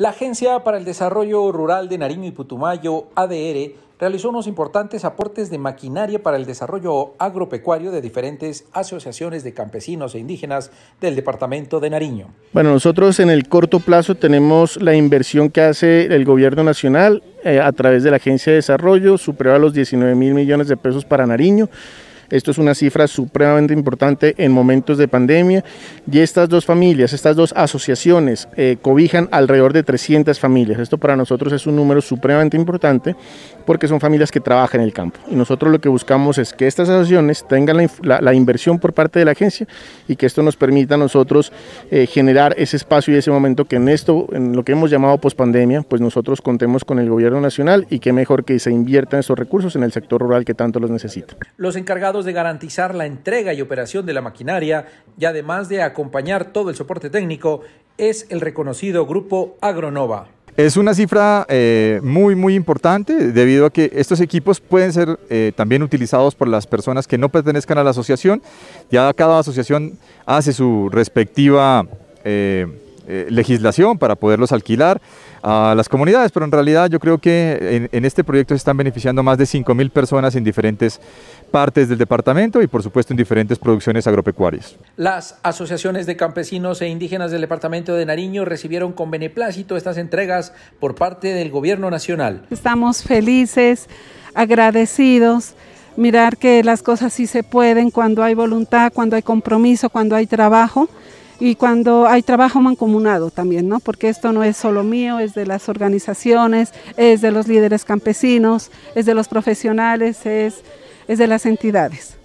La Agencia para el Desarrollo Rural de Nariño y Putumayo, ADR, realizó unos importantes aportes de maquinaria para el desarrollo agropecuario de diferentes asociaciones de campesinos e indígenas del departamento de Nariño. Bueno, nosotros en el corto plazo tenemos la inversión que hace el gobierno nacional eh, a través de la Agencia de Desarrollo, superior a los 19 mil millones de pesos para Nariño. Esto es una cifra supremamente importante en momentos de pandemia y estas dos familias, estas dos asociaciones eh, cobijan alrededor de 300 familias. Esto para nosotros es un número supremamente importante porque son familias que trabajan en el campo y nosotros lo que buscamos es que estas asociaciones tengan la, inversión por parte de la agencia y que esto nos permita a nosotros eh, generar ese espacio y ese momento que en esto, en lo que hemos llamado pospandemia, pues nosotros contemos con el gobierno nacional y que mejor que se inviertan esos recursos en el sector rural que tanto los necesita. Los encargados de garantizar la entrega y operación de la maquinaria y además de acompañar todo el soporte técnico es el reconocido grupo Agronova. Es una cifra eh, muy, muy importante debido a que estos equipos pueden ser eh, también utilizados por las personas que no pertenezcan a la asociación. Ya cada asociación hace su respectiva... Eh, eh, legislación para poderlos alquilar a las comunidades, pero en realidad yo creo que en, este proyecto se están beneficiando más de 5.000 personas en diferentes partes del departamento y por supuesto en diferentes producciones agropecuarias. Las asociaciones de campesinos e indígenas del departamento de Nariño recibieron con beneplácito estas entregas por parte del gobierno nacional. Estamos felices, agradecidos mirar que las cosas sí se pueden cuando hay voluntad, cuando hay compromiso, cuando hay trabajo y cuando hay trabajo mancomunado también, ¿no? Porque esto no es solo mío, es de las organizaciones, es de los líderes campesinos, es de los profesionales, es, es de las entidades.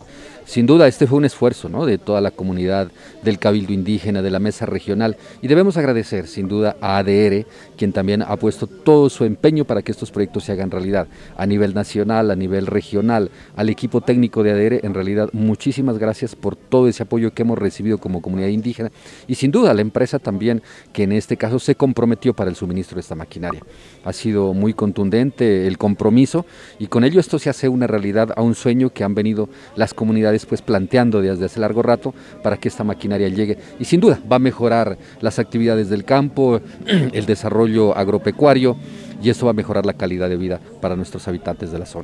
Sin duda, este fue un esfuerzo ¿no? de toda la comunidad, del Cabildo Indígena, de la Mesa Regional, y debemos agradecer sin duda a ADR, quien también ha puesto todo su empeño para que estos proyectos se hagan realidad, a nivel nacional, a nivel regional, al equipo técnico de ADR, en realidad muchísimas gracias por todo ese apoyo que hemos recibido como comunidad indígena, y sin duda a la empresa también, que en este caso se comprometió para el suministro de esta maquinaria. Ha sido muy contundente el compromiso, y con ello esto se hace una realidad a un sueño que han venido las comunidades después planteando desde hace largo rato para que esta maquinaria llegue y sin duda va a mejorar las actividades del campo, el desarrollo agropecuario y eso va a mejorar la calidad de vida para nuestros habitantes de la zona.